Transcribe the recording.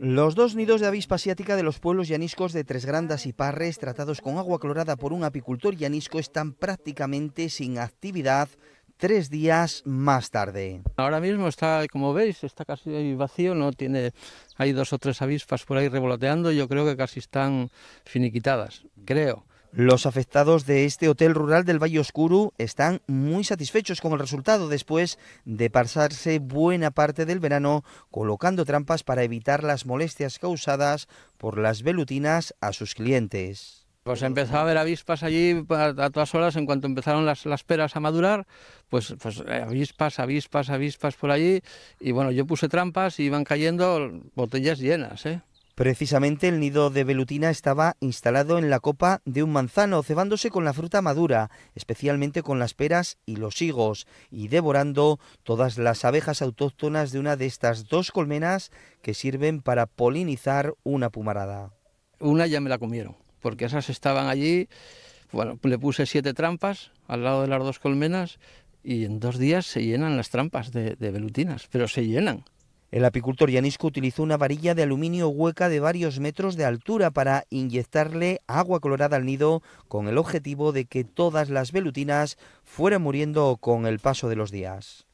Los dos nidos de avispa asiática de los pueblos llaniscos de Tres Grandas y Parres, tratados con agua clorada por un apicultor llanisco, están prácticamente sin actividad tres días más tarde. Ahora mismo está, como veis, está casi vacío, no tiene, hay dos o tres avispas por ahí revoloteando, yo creo que casi están finiquitadas, creo. Los afectados de este hotel rural del Valle Oscuro están muy satisfechos con el resultado después de pasarse buena parte del verano colocando trampas para evitar las molestias causadas por las velutinas a sus clientes. Pues empezaba a haber avispas allí a todas horas, en cuanto empezaron las, las peras a madurar, pues, pues, eh, avispas, avispas, avispas por allí. Y bueno, yo puse trampas y iban cayendo botellas llenas, ¿eh? Precisamente el nido de velutina estaba instalado en la copa de un manzano, cebándose con la fruta madura, especialmente con las peras y los higos, y devorando todas las abejas autóctonas de una de estas dos colmenas que sirven para polinizar una pumarada. Una ya me la comieron, porque esas estaban allí. Bueno, le puse siete trampas al lado de las dos colmenas y en dos días se llenan las trampas de, de velutinas, pero se llenan. El apicultor Yanisco utilizó una varilla de aluminio hueca de varios metros de altura para inyectarle agua colorada al nido con el objetivo de que todas las velutinas fueran muriendo con el paso de los días.